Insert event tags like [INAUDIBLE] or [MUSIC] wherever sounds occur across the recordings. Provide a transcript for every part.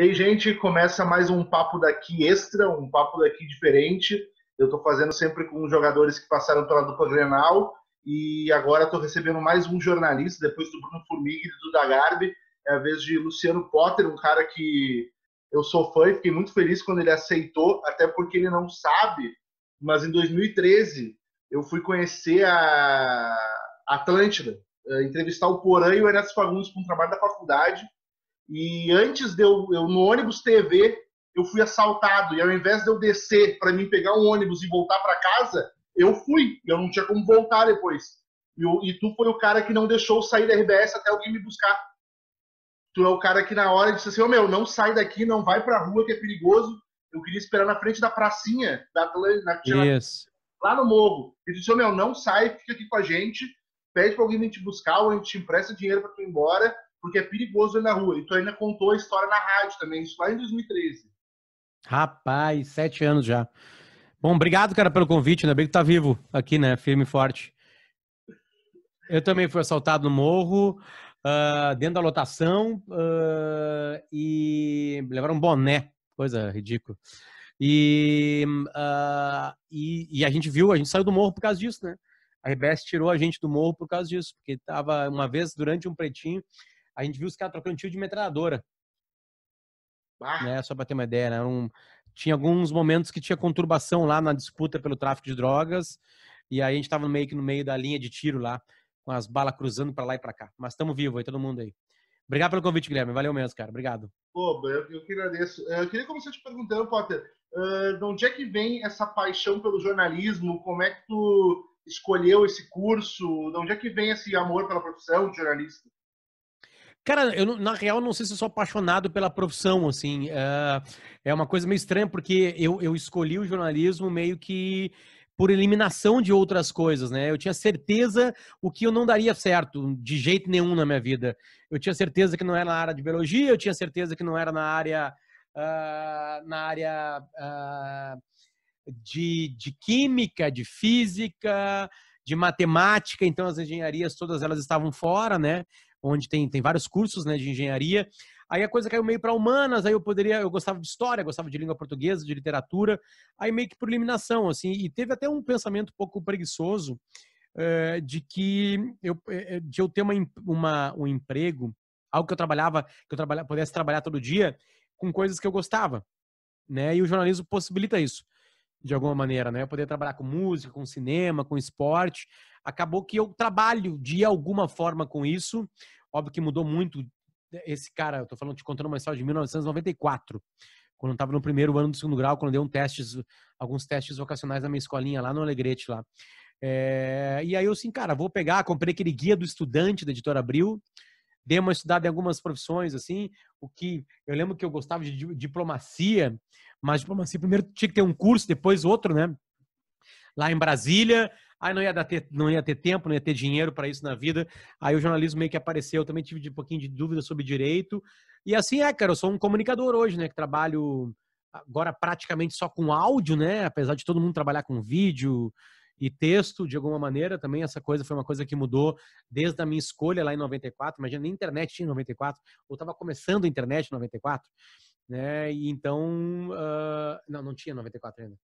E aí, gente, começa mais um papo daqui extra, um papo daqui diferente. Eu estou fazendo sempre com jogadores que passaram pela dupla Grenal e agora estou recebendo mais um jornalista, depois do Bruno Formiga e do Dagarbi, é a vez de Luciano Potter, um cara que eu sou fã e fiquei muito feliz quando ele aceitou, até porque ele não sabe, mas em 2013 eu fui conhecer a Atlântida, é, entrevistar o Porã e o Ernesto Fagundes para um trabalho da faculdade, e antes de eu, eu no ônibus TV, eu fui assaltado. E ao invés de eu descer para mim pegar um ônibus e voltar para casa, eu fui. Eu não tinha como voltar depois. E, eu, e tu foi o cara que não deixou eu sair da RBS até alguém me buscar. Tu é o cara que na hora disse assim: oh, meu, não sai daqui, não vai pra rua que é perigoso. Eu queria esperar na frente da pracinha, da Atlântida, yes. lá no morro. ele disse: oh, meu, não sai, fica aqui com a gente, pede pra alguém vir te buscar ou a gente te empresta dinheiro pra tu ir embora porque é perigoso ir na rua. E tu ainda contou a história na rádio também, isso lá em 2013. Rapaz, sete anos já. Bom, obrigado, cara, pelo convite. Ainda bem que tá vivo aqui, né? Firme e forte. Eu também fui assaltado no morro, uh, dentro da lotação, uh, e levaram um boné, coisa ridícula. E, uh, e, e, a gente viu, a gente saiu do morro por causa disso, né? A RBS tirou a gente do morro por causa disso, porque tava uma vez durante um pretinho, a gente viu os caras trocando tiro de metralhadora. Ah. Né? Só para ter uma ideia, né? Um, tinha alguns momentos que tinha conturbação lá na disputa pelo tráfico de drogas, e aí a gente estava meio que no meio da linha de tiro lá, com as balas cruzando para lá e para cá. Mas estamos vivos aí, todo mundo aí. Obrigado pelo convite, Guilherme. Valeu mesmo, cara. Obrigado. Pô, eu, eu que agradeço. Eu queria começar te perguntando, Potter, uh, de onde é que vem essa paixão pelo jornalismo? Como é que tu escolheu esse curso? De onde é que vem esse amor pela profissão de jornalista? Cara, eu na real não sei se eu sou apaixonado pela profissão, assim. Eh, é uma coisa meio estranha, porque eu, eu escolhi o jornalismo meio que por eliminação de outras coisas, né? Eu tinha certeza o que eu não daria certo de jeito nenhum na minha vida. Eu tinha certeza que não era na área de biologia, eu tinha certeza que não era na área uh, na área uh, de, de química, de física, de matemática. Então as engenharias todas elas estavam fora, né? onde tem, tem vários cursos né, de engenharia. Aí a coisa caiu meio para humanas, aí eu poderia, eu gostava de história, gostava de língua portuguesa, de literatura, aí meio que por eliminação, assim, e teve até um pensamento um pouco preguiçoso eh, de que eu, eh, de eu ter uma, uma, um emprego, algo que eu trabalhava, que eu trabalha, pudesse trabalhar todo dia, com coisas que eu gostava, né? E o jornalismo possibilita isso de alguma maneira, né? Eu poder trabalhar com música, com cinema, com esporte. Acabou que eu trabalho de alguma forma com isso. Óbvio que mudou muito esse cara, eu tô falando, te contando uma história de 1994, quando eu tava no primeiro ano do segundo grau, quando eu dei um testes, alguns testes vocacionais na minha escolinha lá no Alegrete lá. É, e aí eu assim, cara, vou pegar, comprei aquele guia do estudante da Editora Abril, dei uma estudada em algumas profissões, assim, o que eu lembro que eu gostava de diplomacia, mas diplomacia primeiro tinha que ter um curso, depois outro, né? Lá em Brasília, aí não ia, dar ter, não ia ter tempo, não ia ter dinheiro para isso na vida, aí o jornalismo meio que apareceu, eu também tive um pouquinho de dúvida sobre direito, e assim é, cara, eu sou um comunicador hoje, né, que trabalho agora praticamente só com áudio, né, apesar de todo mundo trabalhar com vídeo, e texto, de alguma maneira, também essa coisa foi uma coisa que mudou desde a minha escolha lá em 94, imagina, nem internet tinha em 94, ou estava começando a internet em 94, né, e então, uh, não, não tinha 94 ainda,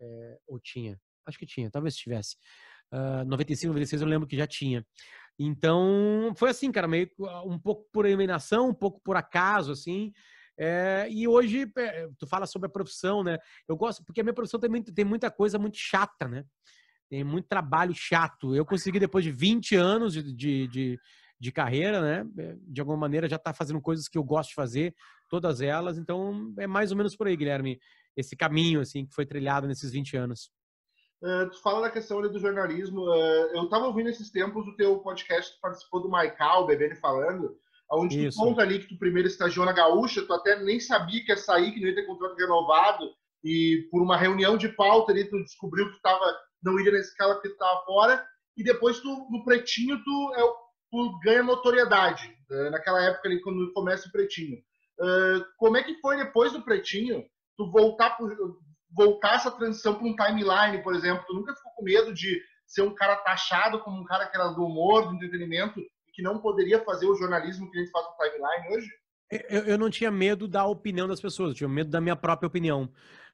é, ou tinha, acho que tinha, talvez tivesse, uh, 95, 96 eu lembro que já tinha, então foi assim, cara, meio ah, um pouco por eliminação, um pouco por acaso, assim, é, e hoje, eh, tu fala sobre a profissão, né? Eu gosto, porque a minha profissão tem, muito, tem muita coisa muito chata, né? Tem muito trabalho chato. Eu consegui, depois de 20 anos de, de, de, de carreira, né? É, de alguma maneira, já está fazendo coisas que eu gosto de fazer, todas elas. Então, é mais ou menos por aí, Guilherme, esse caminho, assim, que foi trilhado nesses 20 anos. Uh, tu fala da questão ali do jornalismo. Uh, eu estava ouvindo esses tempos o teu podcast, que participou do Michael o Bebê falando, onde tu conta ali que tu primeiro estagiou na Gaúcha, tu até nem sabia que ia sair, que não ia ter contrato renovado, e por uma reunião de pauta ali tu descobriu que tu estava não iria na escala que tu tá tava fora. E depois tu, no pretinho tu, é, tu ganha notoriedade. Né? Naquela época ali, quando começa o pretinho. Uh, como é que foi depois do pretinho tu voltar, pro, voltar essa transição para um timeline, por exemplo? Tu nunca ficou com medo de ser um cara taxado como um cara que era do humor, do entretenimento, e que não poderia fazer o jornalismo que a gente faz no timeline hoje? Eu, eu, não tinha medo da opinião das pessoas, eu tinha medo da minha própria opinião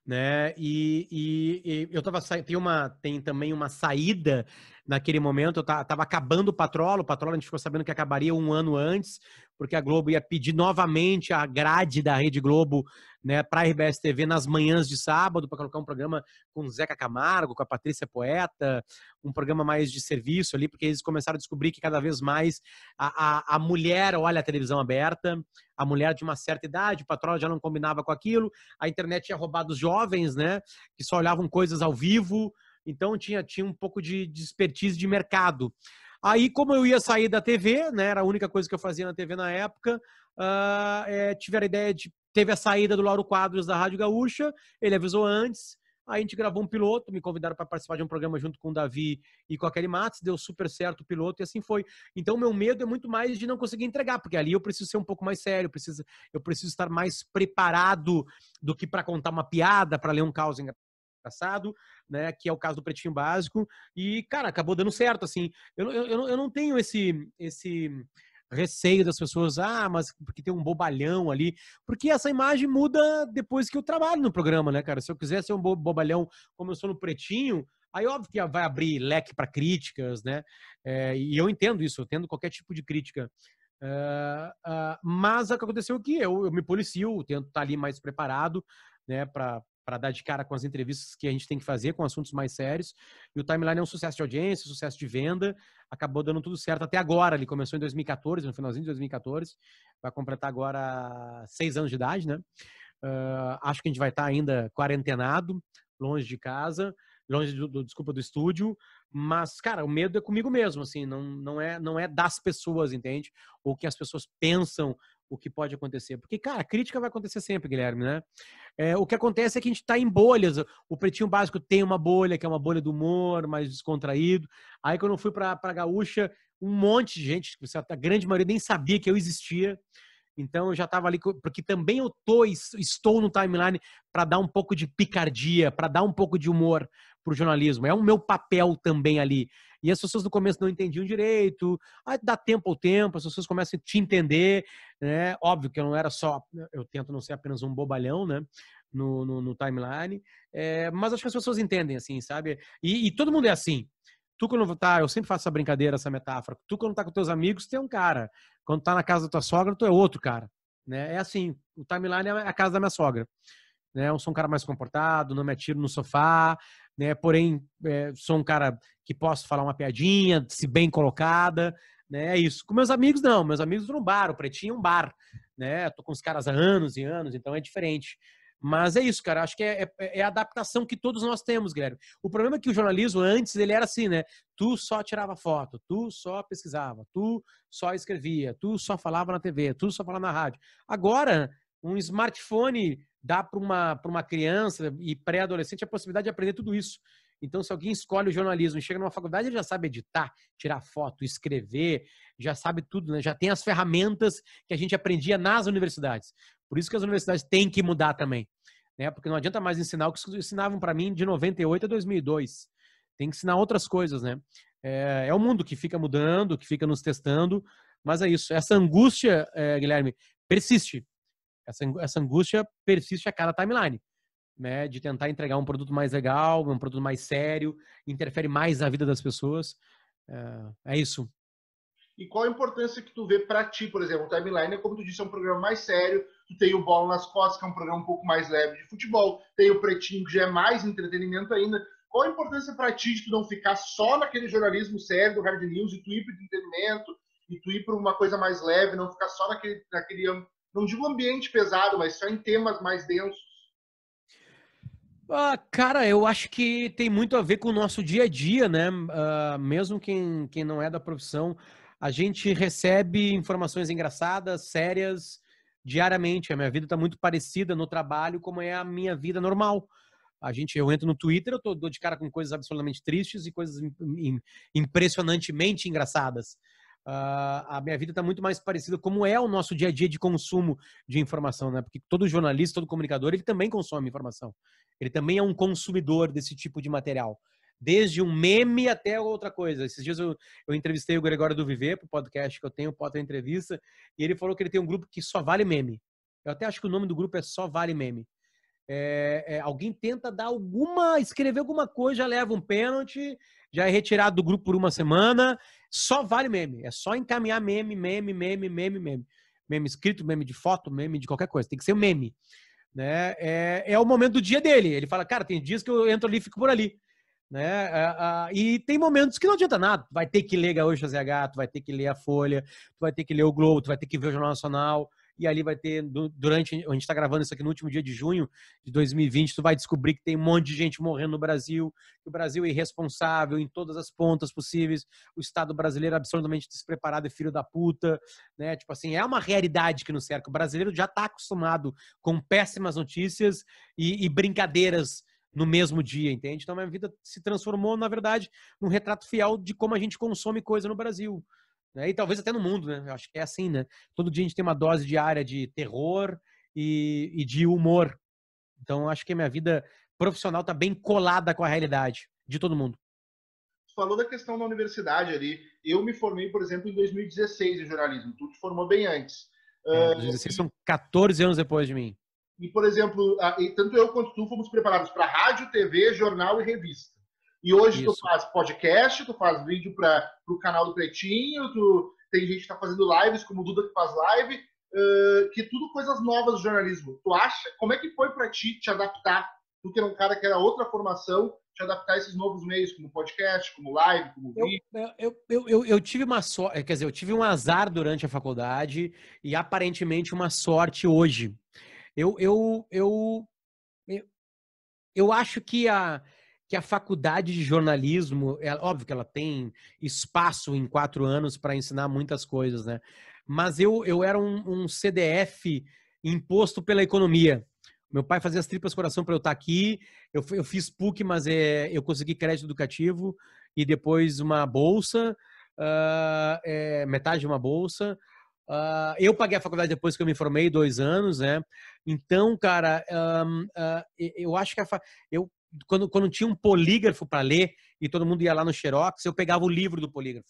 né? E, e, e eu estava tem uma tem também uma saída naquele momento. Eu estava acabando o patrolo, o patrolo a gente ficou sabendo que acabaria um ano antes, porque a Globo ia pedir novamente a grade da Rede Globo né, para a RBS TV nas manhãs de sábado, para colocar um programa com o Zeca Camargo, com a Patrícia Poeta, um programa mais de serviço ali, porque eles começaram a descobrir que cada vez mais a, a, a mulher olha a televisão aberta, a mulher de uma certa idade, o patrão já não combinava com aquilo, a internet tinha roubado os jovens, né, que só olhavam coisas ao vivo, então tinha, tinha um pouco de, de expertise de mercado. Aí, como eu ia sair da TV, né, era a única coisa que eu fazia na TV na época, uh, é, tiveram a ideia de teve a saída do Lauro Quadros da Rádio Gaúcha, ele avisou antes, a gente gravou um piloto, me convidaram para participar de um programa junto com o Davi e com a Kelly Matos, deu super certo o piloto e assim foi. Então meu medo é muito mais de não conseguir entregar, porque ali eu preciso ser um pouco mais sério, eu preciso, eu preciso estar mais preparado do que para contar uma piada, para ler um caos engraçado, né, que é o caso do Pretinho Básico, e cara, acabou dando certo, assim, eu, eu, eu não tenho esse, esse receio das pessoas, ah, mas porque tem um bobalhão ali. Porque essa imagem muda depois que eu trabalho no programa, né, cara? Se eu quiser ser um bobalhão como eu sou no Pretinho, aí óbvio que vai abrir leque para críticas, né? É, e eu entendo isso, eu entendo qualquer tipo de crítica. É, é, mas o que aconteceu aqui, é eu, eu me policio, eu tento estar tá ali mais preparado, né, para para dar de cara com as entrevistas que a gente tem que fazer com assuntos mais sérios. E o Timeline é um sucesso de audiência, sucesso de venda, acabou dando tudo certo até agora. Ele começou em 2014, no finalzinho de 2014, vai completar agora seis anos de idade, né? Uh, acho que a gente vai estar tá ainda quarentenado, longe de casa, longe do, do, desculpa do estúdio, mas cara, o medo é comigo mesmo, assim, não, não é não é das pessoas, entende? Ou que as pessoas pensam o que pode acontecer. Porque, cara, crítica vai acontecer sempre, Guilherme, né? É, o que acontece é que a gente está em bolhas. O Pretinho Básico tem uma bolha, que é uma bolha do humor, mais descontraído. Aí, quando eu fui para a Gaúcha, um monte de gente, a grande maioria nem sabia que eu existia. Então eu já estava ali, porque também eu tô, estou no timeline para dar um pouco de picardia, para dar um pouco de humor para o jornalismo. É o meu papel também ali. E as pessoas no começo não entendiam direito. Aí dá tempo ao tempo, as pessoas começam a te entender. Né? Óbvio que eu não era só. Eu tento não ser apenas um bobalhão, né? No, no, no timeline. É, mas acho que as pessoas entendem, assim, sabe? E, e todo mundo é assim. Tu quando tá, eu sempre faço essa brincadeira, essa metáfora. Tu quando tá com teus amigos, tu é um cara. Quando tá na casa da tua sogra, tu é outro cara. Né? É assim, o timeline é a casa da minha sogra. Né? Eu sou um cara mais comportado, não me atiro no sofá, né? Porém, é, sou um cara que posso falar uma piadinha, se bem colocada, né? É isso. Com meus amigos, não. Meus amigos no bar, o Pretinho é um bar, né? Eu tô com os caras há anos e anos, então é diferente. Mas é isso, cara. Acho que é, é, é, a adaptação que todos nós temos, Guilherme. O problema é que o jornalismo antes ele era assim, né? Tu só tirava foto, tu só pesquisava, tu só escrevia, tu só falava na TV, tu só falava na rádio. Agora, um smartphone dá para uma, uma criança e pré-adolescente a possibilidade de aprender tudo isso. Então, se alguém escolhe o jornalismo e chega numa faculdade, ele já sabe editar, tirar foto, escrever, já sabe tudo, né? já tem as ferramentas que a gente aprendia nas universidades. Por isso que as universidades têm que mudar também. Né? Porque não adianta mais ensinar o que ensinavam para mim de 98 a 2002. Tem que ensinar outras coisas, né? É, é o mundo que fica mudando, que fica nos testando, mas é isso. Essa angústia, é, Guilherme, persiste essa, essa angústia persiste a cada timeline. Né, de tentar entregar um produto mais legal, um produto mais sério, interfere mais na vida das pessoas. É, é isso. E qual a importância que tu vê para ti, por exemplo, o Timeline, como tu disse, é um programa mais sério, tu tem o Bola nas Costas, que é um programa um pouco mais leve de futebol, tem o Pretinho, que já é mais entretenimento ainda. Qual a importância para ti de tu não ficar só naquele jornalismo sério do Hard News e tu ir para entretenimento, e tu ir para uma coisa mais leve, não ficar só naquele, naquele não digo ambiente pesado, mas só em temas mais densos? Ah, cara, eu acho que tem muito a ver com o nosso dia a dia, né? Uh, mesmo quem, quem não é da profissão, a gente recebe informações engraçadas, sérias, diariamente. A minha vida está muito parecida no trabalho como é a minha vida normal. A gente, eu entro no Twitter, eu tô, dou de cara com coisas absolutamente tristes e coisas impressionantemente engraçadas. Uh, a minha vida está muito mais parecida como é o nosso dia a dia de consumo de informação, né? Porque todo jornalista, todo comunicador, ele também consome informação. Ele também é um consumidor desse tipo de material. Desde um meme até outra coisa. Esses dias eu, eu entrevistei o Gregório do Viver para o podcast que eu tenho, o Potter Entrevista, e ele falou que ele tem um grupo que só vale meme. Eu até acho que o nome do grupo é Só Vale Meme. É, é, alguém tenta dar alguma, escrever alguma coisa, leva um pênalti, já é retirado do grupo por uma semana. Só vale meme. É só encaminhar meme, meme, meme, meme, meme. Meme escrito, meme de foto, meme de qualquer coisa. Tem que ser o meme. Né? É, é o momento do dia dele. Ele fala, cara, tem dias que eu entro ali e fico por ali. Né? É, e tem momentos que não adianta nada. Tu vai ter que ler Gaúcha ZH, tu vai ter que ler a Folha, tu vai ter que ler o Globo, tu vai ter que ver o Jornal Nacional e ali vai ter, durante, a gente está gravando isso aqui no último dia de junho de 2020, tu vai descobrir que tem um monte de gente morrendo no Brasil, que o Brasil é irresponsável em todas as pontas possíveis, o Estado brasileiro é absolutamente despreparado e filho da puta, né? Tipo assim, é uma realidade que no cerca. O brasileiro já está acostumado com péssimas notícias e, e brincadeiras no mesmo dia, entende? Então, minha vida se transformou, na verdade, num retrato fiel de como a gente consome coisa no Brasil. Né? E talvez até no mundo, né? Eu acho que é assim, né? Todo dia a gente tem uma dose diária de terror e, e de humor. Então, acho que a minha vida profissional está bem colada com a realidade de todo mundo. falou da questão da universidade ali. Eu me formei, por exemplo, em 2016 em jornalismo. Tu te formou bem antes. É, 2016 uh, ah, são 14 anos depois de mim. E, por exemplo, tanto eu quanto tu fomos preparados para rádio, TV, jornal e revista. E hoje Isso. tu faz podcast, tu faz vídeo para o canal do Pretinho, tu tem gente que está fazendo lives, como o Duda que faz live, uh, que tudo coisas novas do jornalismo. Tu acha? Como é que foi para ti te adaptar? Tu que era um cara que era outra formação, te adaptar a esses novos meios, como podcast, como live, como vídeo? Eu, eu, eu, eu tive uma sorte, eh, quer dizer, eu tive um azar durante a faculdade e aparentemente uma sorte hoje. eu, eu, eu, eu, eu acho que a que a faculdade de jornalismo, é óbvio que ela tem espaço em quatro anos para ensinar muitas coisas, né? Mas eu, eu era um, um CDF imposto pela economia. Meu pai fazia as tripas coração para eu estar tá aqui. Eu, eu fiz PUC, mas é, eu consegui crédito educativo e depois uma bolsa, uh, é, metade de uma bolsa. Uh, eu paguei a faculdade depois que eu me formei, dois anos, né? Então, cara, um, uh, ah, eu acho que a fa... eu quando, quando tinha um polígrafo para ler e todo mundo ia lá no Xerox, eu pegava o livro do polígrafo.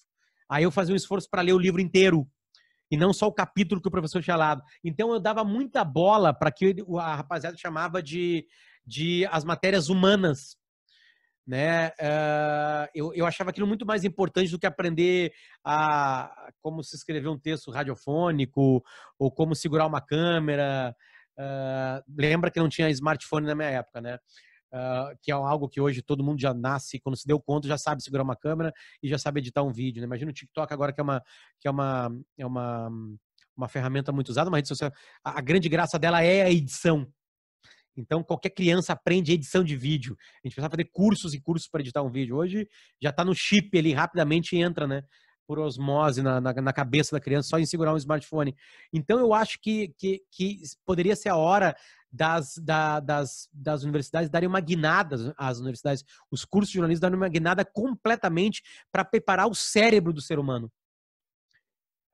Aí eu fazia um esforço para ler o livro inteiro e não só o capítulo que o professor tinha lado. Então eu dava muita bola para que a rapaziada chamava de, de as matérias humanas. Né? Uh, eu, eu achava aquilo muito mais importante do que aprender a, como se escrever um texto radiofônico ou como segurar uma câmera. Uh, lembra que não tinha smartphone na minha época, né? Uh, que é algo que hoje todo mundo já nasce, quando se deu conta, já sabe segurar uma câmera e já sabe editar um vídeo. Né? Imagina o TikTok agora que é uma, que é uma, é uma, uma ferramenta muito usada, uma rede social. A, grande graça dela é a edição. Então, qualquer criança aprende edição de vídeo. A gente precisa fazer cursos e cursos para editar um vídeo. Hoje já está no chip ali, rapidamente entra, né? Por osmose na, na, na, cabeça da criança, só em segurar um smartphone. Então, eu acho que, que, que poderia ser a hora das, da, das, das universidades darem uma guinada às universidades, os cursos de jornalismo darem uma guinada completamente para preparar o cérebro do ser humano.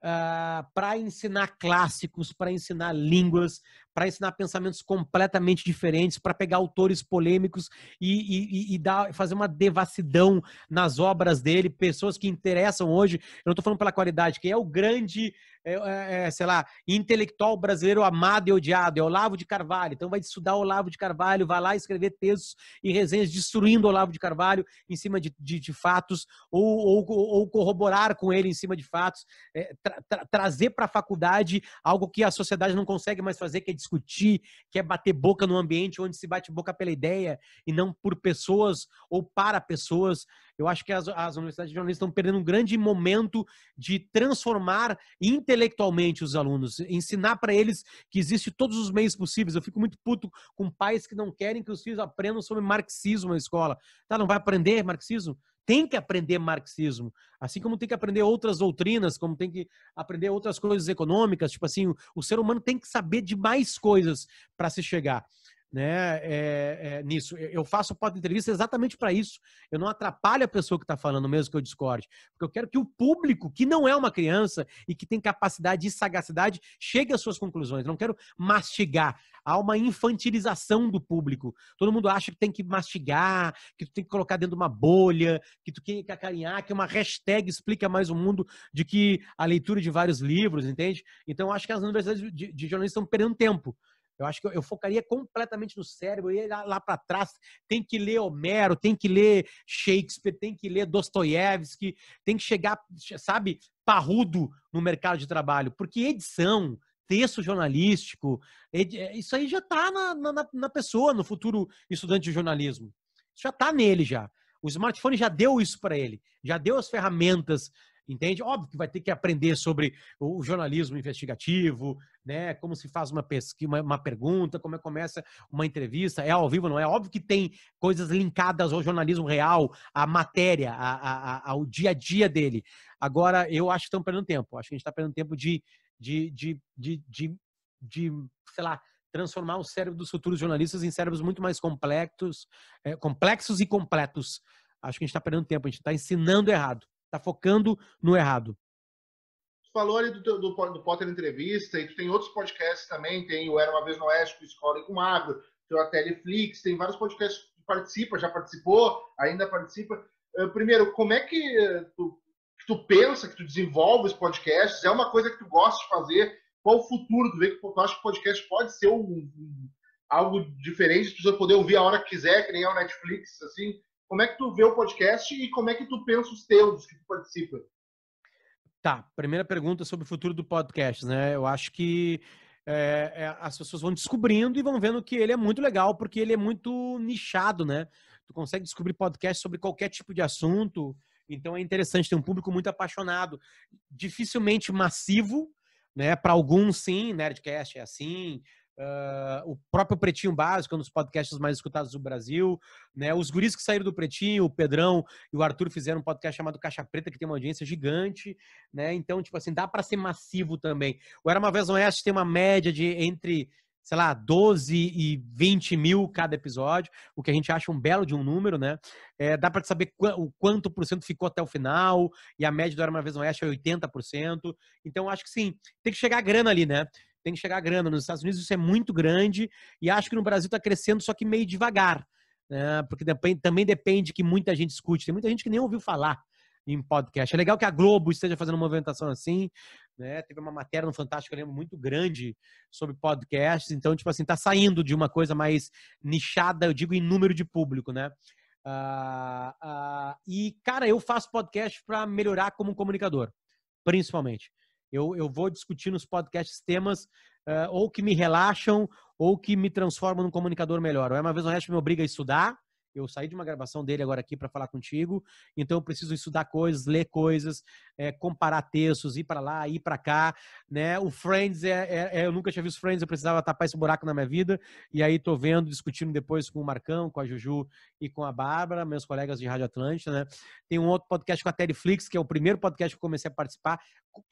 Uh, ah, para ensinar clássicos, para ensinar línguas, para ensinar pensamentos completamente diferentes, para pegar autores polêmicos e, e, e dar, fazer uma devassidão nas obras dele, pessoas que interessam hoje. Eu não estou falando pela qualidade, Quem é o grande, é, é, é, sei lá, intelectual brasileiro amado e odiado, é Olavo de Carvalho. Então vai estudar Olavo de Carvalho, vai lá escrever textos e resenhas destruindo Olavo de Carvalho em cima de, de, de fatos ou, ou, ou, corroborar com ele em cima de fatos, é, tra, tra, trazer para a faculdade algo que a sociedade não consegue mais fazer, que é discutir, quer é bater boca num ambiente onde se bate boca pela ideia e não por pessoas ou para pessoas. Eu acho que as, as universidades de jornalismo estão perdendo um grande momento de transformar intelectualmente os alunos, ensinar para eles que existe todos os meios possíveis. Eu fico muito puto com pais que não querem que os filhos aprendam sobre marxismo na escola. Tá, não vai aprender marxismo? tem que aprender marxismo, assim como tem que aprender outras doutrinas, como tem que aprender outras coisas econômicas, tipo assim, o, o ser humano tem que saber de mais coisas para se chegar né, é, é, nisso. Eu faço pós-entrevista exatamente para isso. Eu não atrapalho a pessoa que está falando, mesmo que eu discorde. Porque eu quero que o público, que não é uma criança e que tem capacidade e sagacidade, chegue às suas conclusões. Eu não quero mastigar. Há uma infantilização do público. Todo mundo acha que tem que mastigar, que tu tem que colocar dentro de uma bolha, que tu tem que acarinhar, que uma hashtag explica mais o mundo de que a leitura de vários livros, entende? Então, acho que as universidades de, de jornalismo estão perdendo tempo. Eu acho que eu, eu focaria completamente no cérebro, eu ia lá, lá para trás. Tem que ler Homero, tem que ler Shakespeare, tem que ler Dostoiévski, tem que chegar, sabe, parrudo no mercado de trabalho. Porque edição, texto jornalístico, é, isso aí já está na, na, na, pessoa, no futuro estudante de jornalismo. Isso já está nele já. O smartphone já deu isso para ele, já deu as ferramentas entende? Óbvio que vai ter que aprender sobre o jornalismo investigativo, né? Como se faz uma pesquisa, uma, uma pergunta, como é começa uma entrevista, é ao vivo, não é? Óbvio que tem coisas linkadas ao jornalismo real, à matéria, a, a, ao dia a dia dele. Agora, eu acho que estamos perdendo tempo. Acho que a gente está perdendo tempo de, de, de, de, de, de, sei lá, transformar o cérebro dos futuros jornalistas em cérebros muito mais complexos, é, complexos e completos. Acho que a gente está perdendo tempo, a gente está ensinando errado. Tá focando no errado. Tu falou ali do, do, do Potter Entrevista, e tu tem outros podcasts também, tem o Era Uma Vez no Oeste, com Escola e com Magro, tem a Teleflix, tem vários podcasts que tu participa, já participou, ainda participa. Eh, primeiro, como é que tu, que tu pensa, que tu desenvolve os podcasts? É uma coisa que tu gosta de fazer? Qual o futuro? Tu vê que tu acha que o podcast pode ser um, um algo diferente, as pessoas poder ouvir a hora que quiser, que nem é o Netflix, assim como é que tu vê o podcast e como é que tu pensa os teus que tu participa? Tá, primeira pergunta sobre o futuro do podcast, né? Eu acho que é, é as pessoas vão descobrindo e vão vendo que ele é muito legal, porque ele é muito nichado, né? Tu consegue descobrir podcast sobre qualquer tipo de assunto, então é interessante ter um público muito apaixonado, dificilmente massivo, né? Para alguns sim, Nerdcast é assim, Uh, o próprio Pretinho Básico, um dos podcasts mais escutados do Brasil, né? Os guris que saíram do Pretinho, o Pedrão e o Arthur fizeram um podcast chamado Caixa Preta, que tem uma audiência gigante, né? Então, tipo assim, dá para ser massivo também. O Era Uma Vez Oeste tem uma média de entre, sei lá, 12 e 20 mil cada episódio, o que a gente acha um belo de um número, né? É, dá para saber qu o quanto por cento ficou até o final, e a média do Era Uma Vez Oeste é 80%. Então, acho que sim, tem que chegar a grana ali, né? tem que chegar grana. Nos Estados Unidos isso é muito grande e acho que no Brasil está crescendo, só que meio devagar. Né? Porque também depende que muita gente escute. Tem muita gente que nem ouviu falar em podcast. É legal que a Globo esteja fazendo uma movimentação assim. Né? Teve uma matéria no Fantástico, eu lembro, muito grande sobre podcasts. Então, tipo assim, está saindo de uma coisa mais nichada, eu digo, em número de público, né? Uh, uh, e, cara, eu faço podcast para melhorar como comunicador, principalmente. Eu, eu vou discutir nos podcasts temas uh, ou que me relaxam ou que me transformam num comunicador melhor. uma vez o resto me obriga a estudar. Eu saí de uma gravação dele agora aqui para falar contigo, então eu preciso estudar coisas, ler coisas, é, comparar textos, ir para lá, ir para cá, né? O Friends é, é, é, eu nunca tinha visto Friends, eu precisava tapar esse buraco na minha vida e aí tô vendo, discutindo depois com o Marcão, com a Juju e com a Bárbara, meus colegas de Rádio Atlântica, né? Tem um outro podcast com a Teleflix, que é o primeiro podcast que eu comecei a participar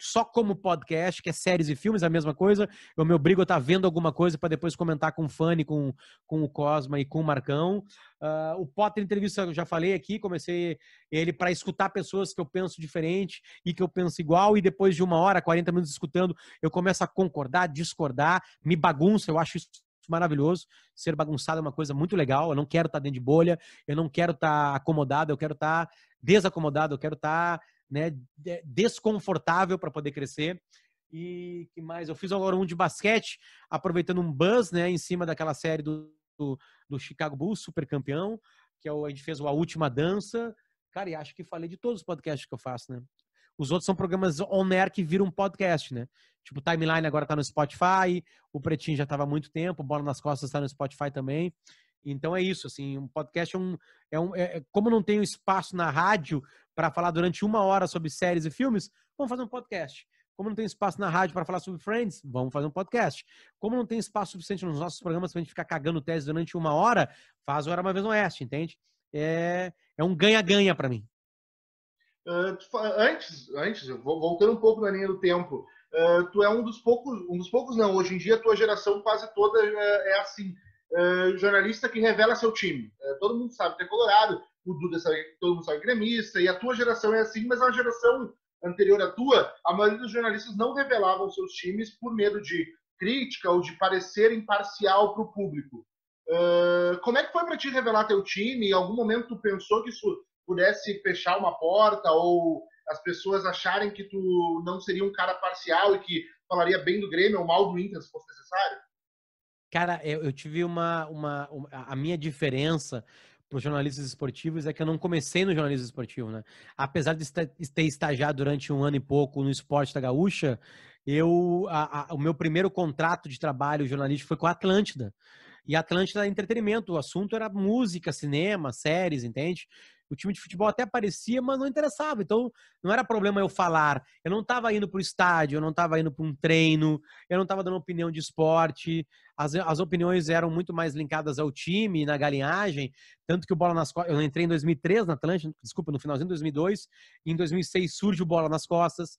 só como podcast, que é séries e filmes, a mesma coisa. Eu me obrigo a estar tá vendo alguma coisa para depois comentar com o Fanny, com, com o Cosma e com o Marcão. Uh, o Potter Entrevista, eu já falei aqui, comecei ele para escutar pessoas que eu penso diferente e que eu penso igual, e depois de uma hora, 40 minutos escutando, eu começo a concordar, discordar, me bagunça, eu acho isso maravilhoso. Ser bagunçado é uma coisa muito legal. Eu não quero estar tá dentro de bolha, eu não quero estar tá acomodado, eu quero estar tá desacomodado, eu quero estar né, desconfortável para poder crescer. E que mais? Eu fiz agora um de basquete, aproveitando um buzz né, em cima daquela série do, do, do Chicago Bulls, super campeão, que é o, a gente fez A Última Dança. Cara, e acho que falei de todos os podcasts que eu faço, né? Os outros são programas on-air que viram podcast, né? Tipo, Timeline agora tá no Spotify, o Pretinho já tava há muito tempo, Bola nas Costas tá no Spotify também. Então é isso, assim, um podcast é um. É um é, é como não tem espaço na rádio para falar durante uma hora sobre séries e filmes, vamos fazer um podcast. Como não tem espaço na rádio para falar sobre Friends, vamos fazer um podcast. Como não tem espaço suficiente nos nossos programas para a gente ficar cagando tese durante uma hora, faz hora uma vez no Oeste, entende? É, é um ganha-ganha para mim. Ah, antes, antes, voltando um pouco na linha do tempo, ah, tu é um dos poucos, um dos poucos não, hoje em dia a tua geração quase toda ah, é assim, jornalista que revela seu time. todo mundo sabe que é colorado, o Duda sabe, todo mundo sabe que é gremista, e a tua geração é assim, mas a geração anterior à tua, a maioria dos jornalistas não revelavam seus times por medo de crítica ou de parecer imparcial para o público. Uh, como é que foi para te revelar teu time? Em algum momento tu pensou que isso pudesse fechar uma porta ou as pessoas acharem que tu não seria um cara parcial e que falaria bem do Grêmio ou mal do Inter se fosse necessário? Cara, eu, tive uma, uma, uma. A minha diferença para os jornalistas esportivos é que eu não comecei no jornalismo esportivo, né? Apesar de ter estagiado durante um ano e pouco no esporte da Gaúcha, eu, a, a, o meu primeiro contrato de trabalho jornalístico foi com a Atlântida. E a Atlântida era entretenimento, o assunto era música, cinema, séries, entende? O time de futebol até aparecia, mas não interessava. Então, não era problema eu falar. Eu não estava indo para o estádio, eu não estava indo para um treino, eu não estava dando opinião de esporte. As, as opiniões eram muito mais linkadas ao time, na galinhagem. Tanto que o Bola nas Costas. Eu entrei em 2003 na Atlântica, desculpa, no finalzinho de 2002. em 2006 surge o Bola nas Costas,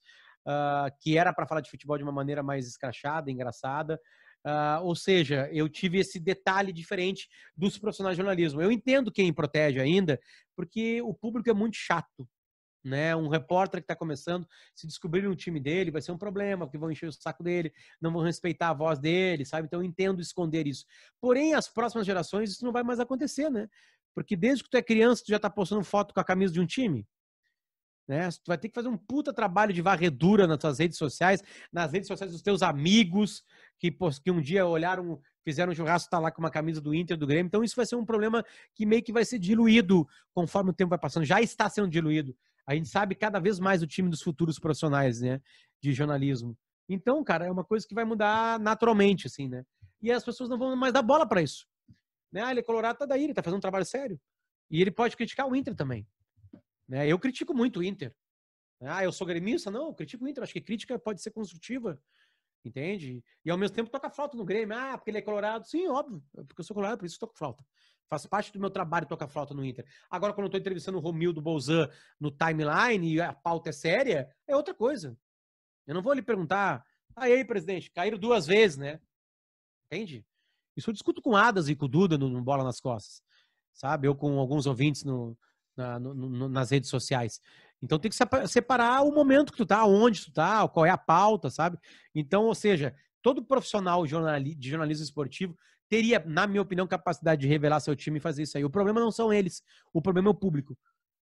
uh, que era para falar de futebol de uma maneira mais escrachada, engraçada. Uh, ou seja, eu tive esse detalhe diferente dos profissionais de jornalismo. Eu entendo quem protege ainda, porque o público é muito chato. Né? Um repórter que está começando, se descobrir um time dele, vai ser um problema, porque vão encher o saco dele, não vão respeitar a voz dele, sabe? Então eu entendo esconder isso. Porém, as próximas gerações, isso não vai mais acontecer, né? Porque desde que tu é criança, tu já está postando foto com a camisa de um time. Né? Tu vai ter que fazer um puta trabalho de varredura nas tuas redes sociais, nas redes sociais dos teus amigos, que, que um dia olharam, fizeram um churrasco, tá lá com uma camisa do Inter, do Grêmio. Então isso vai ser um problema que meio que vai ser diluído conforme o tempo vai passando. Já está sendo diluído. A gente sabe cada vez mais o time dos futuros profissionais, né? De jornalismo. Então, cara, é uma coisa que vai mudar naturalmente, assim, né? E as pessoas não vão mais dar bola para isso. Né? Ah, ele é colorado, tá daí, ele tá fazendo um trabalho sério. E ele pode criticar o Inter também. Né? Eu critico muito o Inter. Ah, eu sou gremista? Não, eu critico o Inter. Acho que crítica pode ser construtiva, entende? E ao mesmo tempo toca flauta no Grêmio. Ah, porque ele é colorado. Sim, óbvio, é porque eu sou colorado, por isso toco flauta. Faz parte do meu trabalho tocar flauta no Inter. Agora, quando eu estou entrevistando o Romildo Bolzan no timeline e a pauta é séria, é outra coisa. Eu não vou lhe perguntar, aí, ah, aí presidente, caíram duas vezes, né? Entende? Isso eu discuto com Adas e com o Duda no, no Bola nas Costas, sabe? Eu com alguns ouvintes no, na, no, no, nas redes sociais. Então tem que separar o momento que tu tá, onde tu tá, qual é a pauta, sabe? Então, ou seja, todo profissional de jornalismo esportivo teria, na minha opinião, capacidade de revelar seu time e fazer isso aí. O problema não são eles, o problema é o público.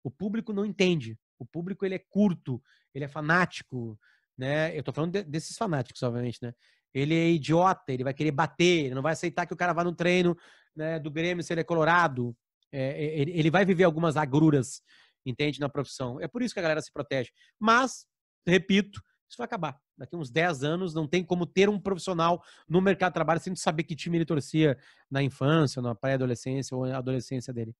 O público não entende. O público ele é curto, ele é fanático, né? Eu tô falando de, desses fanáticos, obviamente, né? Ele é idiota, ele vai querer bater, ele não vai aceitar que o cara vá no treino né, do Grêmio se ele é colorado, é, é ele vai viver algumas agruras, entende, na profissão. É por isso que a galera se protege. Mas, repito, isso vai acabar. Daqui uns 10 anos não tem como ter um profissional no mercado de trabalho sem saber que time ele torcia na infância, na pré-adolescência ou na adolescência dele.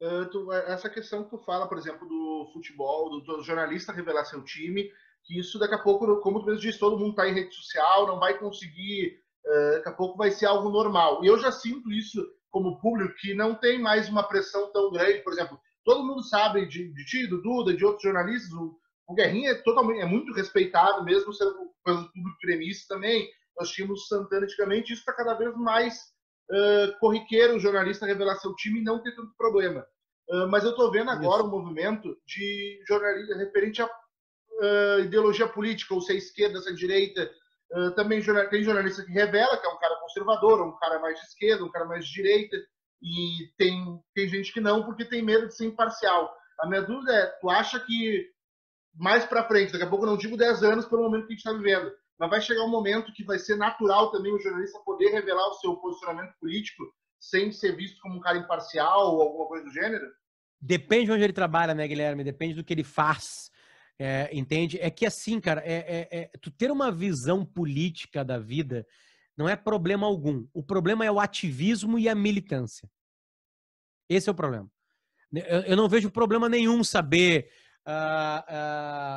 Uh, tu, é, essa questão que tu fala, por exemplo, do futebol, do, do, jornalista revelar seu time, que isso daqui a pouco, como tu mesmo disse, todo mundo está em rede social, não vai conseguir, uh, daqui a pouco vai ser algo normal. E eu já sinto isso como público que não tem mais uma pressão tão grande. Por exemplo, todo mundo sabe de, de ti, do Duda, de outros jornalistas. O, o Guerrinha é, totalmente, é muito respeitado, mesmo sendo pelo público gremista também. Nós tínhamos Santana antigamente. Isso está cada vez mais uh, corriqueiro, o jornalista revelar seu time e não ter tanto problema. Uh, mas eu estou vendo agora Isso. um movimento de jornalista referente à uh, ideologia política, ou se é esquerda, se é direita, ah, também tem jornalista que revela que é um cara conservador, um cara mais de esquerda, um cara mais de direita, e tem, tem gente que não, porque tem medo de ser imparcial. A minha dúvida é, tu acha que mais para frente, daqui a pouco eu não digo 10 anos pelo momento que a gente está vivendo, mas vai chegar um momento que vai ser natural também o jornalista poder revelar o seu posicionamento político sem ser visto como um cara imparcial ou alguma coisa do gênero? Depende de onde ele trabalha, né, Guilherme? Depende do que ele faz. É, entende? É que assim, cara, é, é, é, tu ter uma visão política da vida não é problema algum. O problema é o ativismo e a militância. Esse é o problema. Né, eu, eu não vejo problema nenhum saber uh,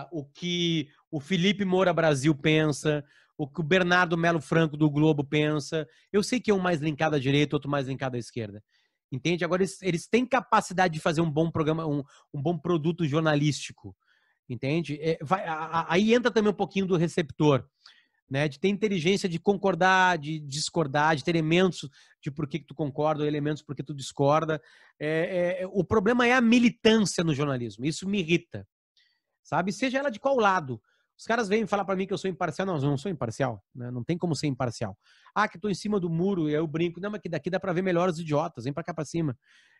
uh, o que o Felipe Moura Brasil pensa, o que o Bernardo Melo Franco do Globo pensa. Eu sei que é um mais linkado à direita, outro mais linkado à esquerda. Entende? Agora eles, eles têm capacidade de fazer um bom programa, um, um bom produto jornalístico entende? É, vai, a, a, aí entra também um pouquinho do receptor, né? De ter inteligência de concordar, de discordar, de ter elementos de por que, que tu concorda, elementos por que tu discorda. É, é, o problema é a militância no jornalismo. Isso me irrita, sabe? Seja ela de qual lado. Os caras vêm falar para mim que eu sou imparcial. Não, eu não sou imparcial. Né? Não tem como ser imparcial. Ah, que tô em cima do muro e eu brinco. Não, mas que daqui dá para ver melhor os idiotas. Vem para cá para cima.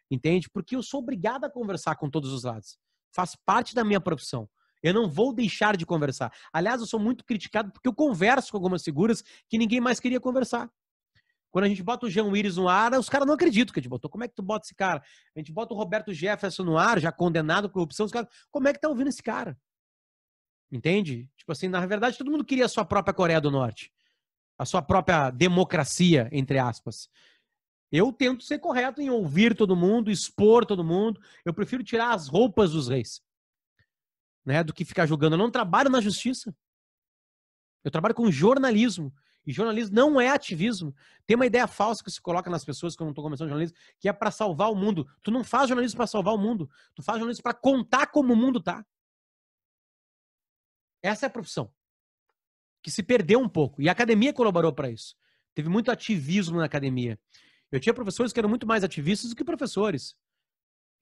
Entende? Porque eu sou obrigado a conversar com todos os lados faz parte da minha profissão. Eu não vou deixar de conversar. Aliás, eu sou muito criticado porque eu converso com algumas figuras que ninguém mais queria conversar. Quando a gente bota o Jean Willis no ar, os caras não acreditam que a gente botou. Como é que tu bota esse cara? A gente bota o Roberto Jefferson no ar, já condenado por corrupção. Os caras, como é que tá ouvindo esse cara? Entende? Tipo assim, na verdade, todo mundo queria a sua própria Coreia do Norte. A sua própria democracia, entre aspas. Eu tento ser correto em ouvir todo mundo, expor todo mundo. Eu prefiro tirar as roupas dos reis, né? Do que ficar julgando. Eu não trabalho na justiça. Eu trabalho com jornalismo. E jornalismo não é ativismo. Tem uma ideia falsa que se coloca nas pessoas que eu não estou começando jornalismo, que é para salvar o mundo. Tu não faz jornalismo para salvar o mundo. Tu faz jornalismo para contar como o mundo tá. Essa é a profissão que se perdeu um pouco. E a academia colaborou para isso. Teve muito ativismo na academia. Eu tinha professores que eram muito mais ativistas do que professores.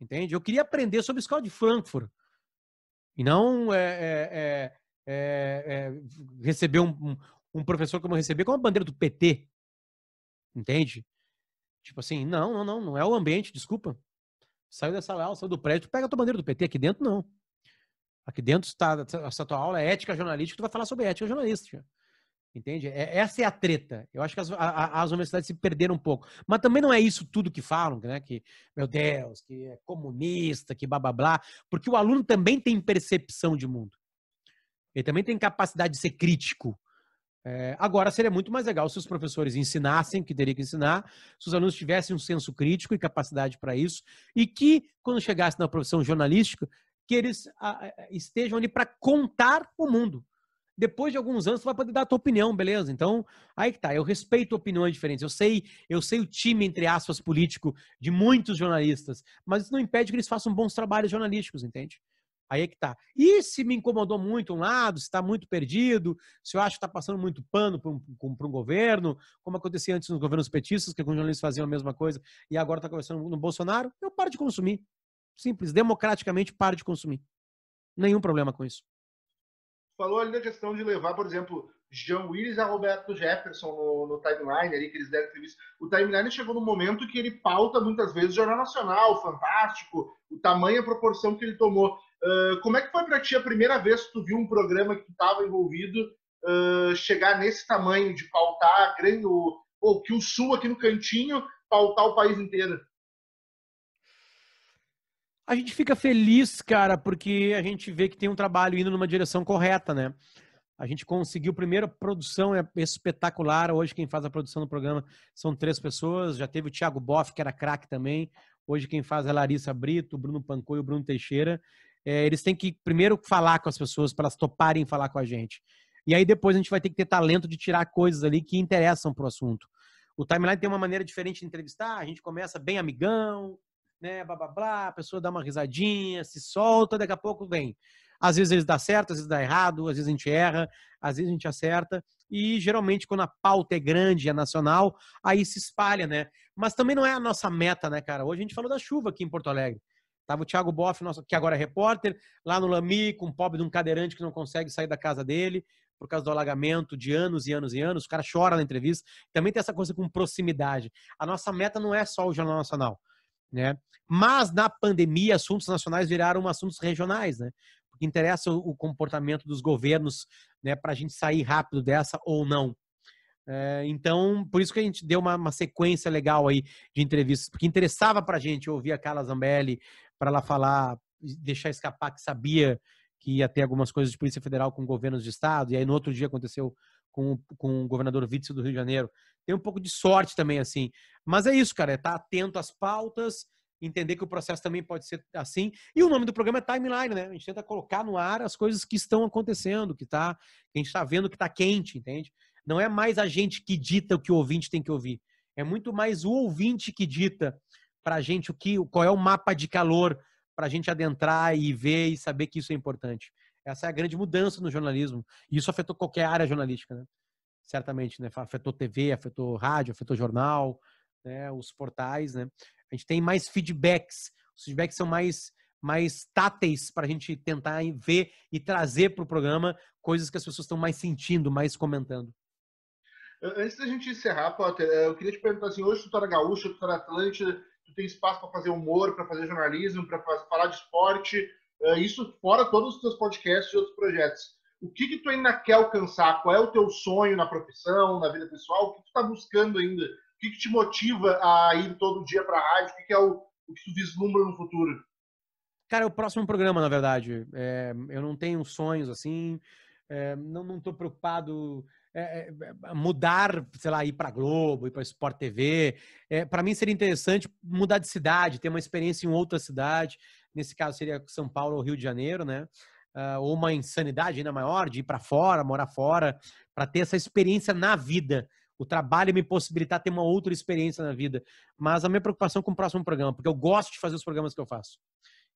Entende? Eu queria aprender sobre a escola de Frankfurt. E não é, é, é, é, é receber um, um professor como eu recebi com a bandeira do PT. Entende? Tipo assim, não, não, não, não é o ambiente, desculpa. Saiu dessa aula, saiu do prédio, pega a tua bandeira do PT aqui dentro, não. Aqui dentro está essa tua aula é ética jornalística, tu vai falar sobre ética jornalística. Entende? É, essa é a treta. Eu acho que as, a, as, universidades se perderam um pouco. Mas também não é isso tudo que falam, né? Que, meu Deus, que é comunista, que blá blá blá. Porque o aluno também tem percepção de mundo. Ele também tem capacidade de ser crítico. É, agora, seria muito mais legal se os professores ensinassem que teria que ensinar, se os alunos tivessem um senso crítico e capacidade para isso, e que, quando chegasse na profissão jornalística, que eles a, estejam ali para contar o mundo depois de alguns anos, tu vai poder dar a tua opinião, beleza? Então, aí que tá. Eu respeito opiniões diferentes. Eu sei, eu sei o time, entre aspas, político de muitos jornalistas, mas isso não impede que eles façam bons trabalhos jornalísticos, entende? Aí é que tá. E se me incomodou muito um lado, se está muito perdido, se eu acho que está passando muito pano para um, um, governo, como acontecia antes nos governos petistas, que alguns jornalistas faziam a mesma coisa e agora está conversando no Bolsonaro, eu paro de consumir. Simples, democraticamente paro de consumir. Nenhum problema com isso falou ali da questão de levar, por exemplo, Jean Willis a Roberto Jefferson no, no timeline ali que eles deram entrevista. O timeline chegou num momento que ele pauta muitas vezes o Jornal Nacional, fantástico, o tamanho e a proporção que ele tomou. Uh, como é que foi para ti a primeira vez que tu viu um programa que estava envolvido uh, chegar nesse tamanho de pautar grande, ou, ou que o Sul aqui no cantinho pautar o país inteiro? a gente fica feliz, cara, porque a gente vê que tem um trabalho indo numa direção correta, né? A gente conseguiu, primeiro, a produção é espetacular. Hoje, quem faz a produção do programa são três pessoas. Já teve o Thiago Boff, que era craque também. Hoje, quem faz é a Larissa Brito, o Bruno Pancoi e o Bruno Teixeira. É, eles têm que, primeiro, falar com as pessoas para elas toparem falar com a gente. E aí, depois, a gente vai ter que ter talento de tirar coisas ali que interessam para o assunto. O timeline tem uma maneira diferente de entrevistar. A gente começa bem amigão, né, blá blá blá, a pessoa dá uma risadinha, se solta, daqui a pouco vem. Às vezes eles dá certo, às vezes dá errado, às vezes a gente erra, às vezes a gente acerta. E geralmente, quando a pauta é grande, é nacional, aí se espalha, né? Mas também não é a nossa meta, né, cara? Hoje a gente falou da chuva aqui em Porto Alegre. Tava o Thiago Boff, nosso, que agora é repórter, lá no Lami, com um pobre de um cadeirante que não consegue sair da casa dele por causa do alagamento de anos e anos e anos. O cara chora na entrevista. Também tem essa coisa com proximidade. A nossa meta não é só o Jornal Nacional. Né? Mas na pandemia, assuntos nacionais viraram assuntos regionais, né? Porque interessa o, o comportamento dos governos, né? Para a gente sair rápido dessa ou não. É, então, por isso que a gente deu uma, uma, sequência legal aí de entrevistas, porque interessava para a gente ouvir a Carla Zambelli para ela falar, deixar escapar que sabia que ia ter algumas coisas de Polícia Federal com governos de Estado, e aí no outro dia aconteceu com, com o governador Witzel do Rio de Janeiro. Tem um pouco de sorte também, assim. Mas é isso, cara. É estar tá atento às pautas, entender que o processo também pode ser assim. E o nome do programa é Timeline, né? A gente tenta colocar no ar as coisas que estão acontecendo, que tá, que a gente está vendo que está quente, entende? Não é mais a gente que dita o que o ouvinte tem que ouvir. É muito mais o ouvinte que dita para a gente o que, qual é o mapa de calor para a gente adentrar e ver e saber que isso é importante. Essa é a grande mudança no jornalismo. E isso afetou qualquer área jornalística, né? Certamente, né? Afetou TV, afetou rádio, afetou jornal, né? os portais, né? A gente tem mais feedbacks. Os feedbacks são mais mais táteis para a gente tentar ver e trazer para o programa coisas que as pessoas estão mais sentindo, mais comentando. Antes da gente encerrar, Potter, eh, eu queria te perguntar assim, hoje tu tá na Gaúcha, tu tá na Atlântida, tu tem espaço para fazer humor, para fazer jornalismo, para falar de esporte, é isso fora todos os teus podcasts e outros projetos. O que que tu ainda quer alcançar? Qual é o teu sonho na profissão, na vida pessoal? O que tu está buscando ainda? O que, que te motiva a ir todo dia para a rádio? O que, que é o, o, que tu vislumbra no futuro? Cara, é o próximo programa, na verdade. É, eu não tenho sonhos assim. É, não estou preocupado é, é, mudar, sei lá, ir para Globo, ir para Sport TV. É, para mim seria interessante mudar de cidade, ter uma experiência em outra cidade. Nesse caso seria São Paulo ou Rio de Janeiro, né? Uh, ou uma insanidade ainda maior de ir para fora, morar fora, para ter essa experiência na vida. O trabalho me possibilitar ter uma outra experiência na vida. Mas a minha preocupação com o próximo programa, porque eu gosto de fazer os programas que eu faço.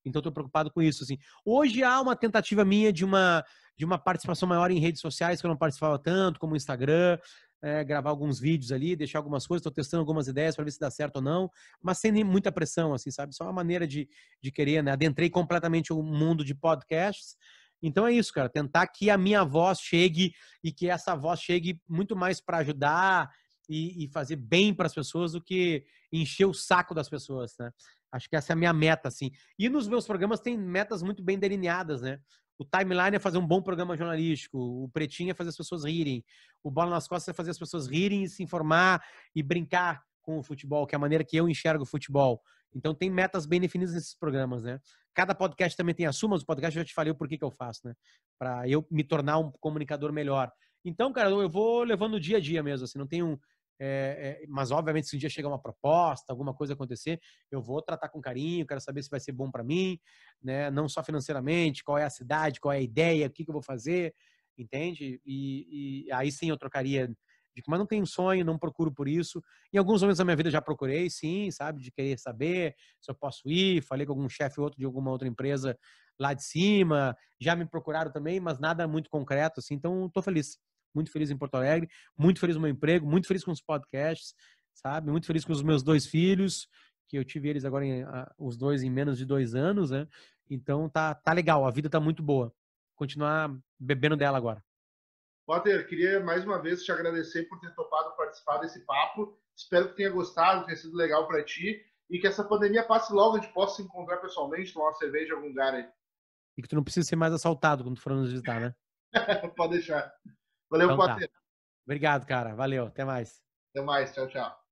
Então estou preocupado com isso. Assim. Hoje há uma tentativa minha de uma, de uma participação maior em redes sociais, que eu não participava tanto, como o Instagram, é, gravar alguns vídeos ali, deixar algumas coisas, estou testando algumas ideias para ver se dá certo ou não, mas sem muita pressão, assim, sabe? Só uma maneira de, de querer, né? Adentrei completamente o mundo de podcasts. Então é isso, cara. Tentar que a minha voz chegue e que essa voz chegue muito mais para ajudar e, e, fazer bem para as pessoas do que encher o saco das pessoas, né? Acho que essa é a minha meta, assim. E nos meus programas tem metas muito bem delineadas, né? O timeline é fazer um bom programa jornalístico, o pretinho é fazer as pessoas rirem, o bola nas costas é fazer as pessoas rirem e se informar e brincar com o futebol, que é a maneira que eu enxergo o futebol. Então tem metas bem definidas nesses programas, né? Cada podcast também tem as suas. o podcast eu já te falei o porquê que eu faço, né? Para eu me tornar um comunicador melhor. Então, cara, eu vou levando o dia a dia mesmo, assim, não tem um é, é, mas, obviamente, se um dia chegar uma proposta, alguma coisa acontecer, eu vou tratar com carinho, quero saber se vai ser bom para mim, né? não só financeiramente, qual é a cidade, qual é a ideia, o que, que eu vou fazer, entende? E, e aí sim eu trocaria. mas não tenho sonho, não procuro por isso. Em alguns momentos da minha vida já procurei, sim, sabe? De querer saber se eu posso ir. Falei com algum chefe outro de alguma outra empresa lá de cima. Já me procuraram também, mas nada muito concreto, assim. Então, estou feliz muito feliz em Porto Alegre, muito feliz no meu emprego, muito feliz com os podcasts, sabe? Muito feliz com os meus dois filhos, que eu tive eles agora, em, a, os dois, em menos de dois anos, né? Então tá, tá legal, a vida tá muito boa. Continuar bebendo dela agora. Walter, queria mais uma vez te agradecer por ter topado participar desse papo. Espero que tenha gostado, tenha sido legal para ti e que essa pandemia passe logo, a gente possa se encontrar pessoalmente, tomar uma cerveja em algum lugar aí. E que tu não precisa ser mais assaltado quando for nos visitar, né? [LAUGHS] Pode deixar. Valeu, então, tá. Obrigado, cara. Valeu. Até mais. Até mais. Tchau, tchau.